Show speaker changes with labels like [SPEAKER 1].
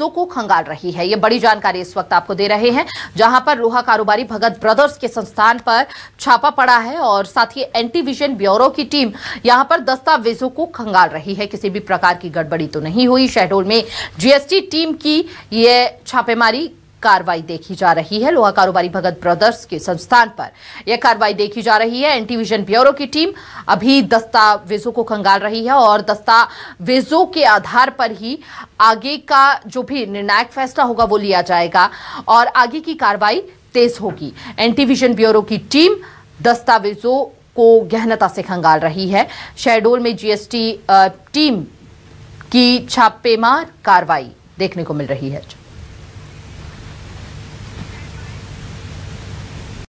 [SPEAKER 1] को खंगाल रही है ये बड़ी जानकारी इस वक्त आपको दे रहे हैं जहां पर लोहा कारोबारी भगत ब्रदर्स के संस्थान पर छापा पड़ा है और साथ ही एंटीविजन ब्यूरो की टीम यहां पर दस्तावेजों को खंगाल रही है किसी भी प्रकार की गड़बड़ी तो नहीं हुई शहडोल में जीएसटी टीम की ये छापेमारी कार्रवाई देखी जा रही है लोहा कारोबारी भगत ब्रदर्स के संस्थान पर यह कार्रवाई देखी जा रही है एंटीविजन ब्यूरो की टीम अभी दस्तावेजों को खंगाल रही है और दस्तावेजों के आधार पर ही आगे का जो भी निर्णायक फैसला होगा वो लिया जाएगा और आगे की कार्रवाई तेज होगी एंटीविजन ब्यूरो की टीम दस्तावेजों को गहनता से खंगाल रही है शहडोल में जीएसटी टीम की छापेमार कार्रवाई देखने को मिल रही है